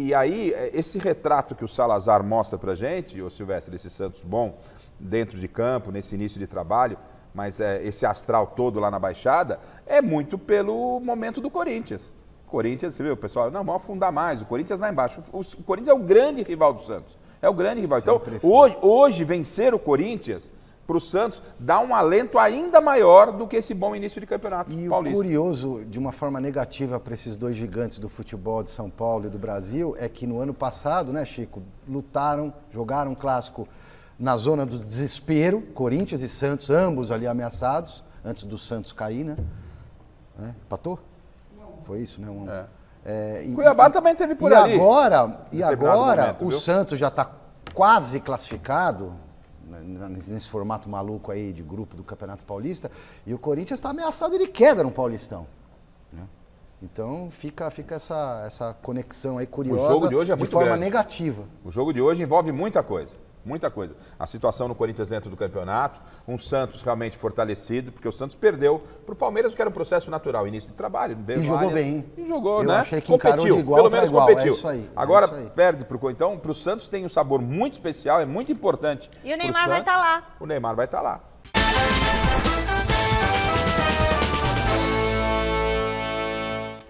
E aí, é, esse retrato que o Salazar mostra para gente, o Silvestre, esse Santos bom dentro de campo, nesse início de trabalho, mas é, esse astral todo lá na Baixada, é muito pelo momento do Corinthians. Corinthians, você viu, o pessoal, não, vamos afundar mais, o Corinthians lá embaixo. O, o Corinthians é o grande rival do Santos, é o grande rival. Sempre então, hoje, hoje vencer o Corinthians para o Santos dá um alento ainda maior do que esse bom início de campeonato e paulista. E curioso, de uma forma negativa para esses dois gigantes do futebol de São Paulo e do Brasil, é que no ano passado, né, Chico, lutaram, jogaram um clássico na zona do desespero, Corinthians e Santos, ambos ali ameaçados, antes do Santos cair, né? né? Patou? Não. Foi isso, né? Um... É. É, e, Cuiabá e, também teve por e ali. Agora, e agora momento, o viu? Santos já está quase classificado, né, né, nesse formato maluco aí de grupo do Campeonato Paulista, e o Corinthians está ameaçado de queda no Paulistão. Né? Então fica, fica essa, essa conexão aí curiosa é de forma grande. negativa. O jogo de hoje envolve muita coisa muita coisa. A situação no Corinthians dentro do campeonato, um Santos realmente fortalecido, porque o Santos perdeu para o Palmeiras, que era um processo natural, início de trabalho. E jogou áreas, bem. E jogou, Eu né? achei que competiu, igual pelo menos igual. É competiu. É isso aí, é Agora é isso aí. perde para o Então, para o Santos tem um sabor muito especial, é muito importante. E o Neymar vai estar tá lá. O Neymar vai estar tá lá.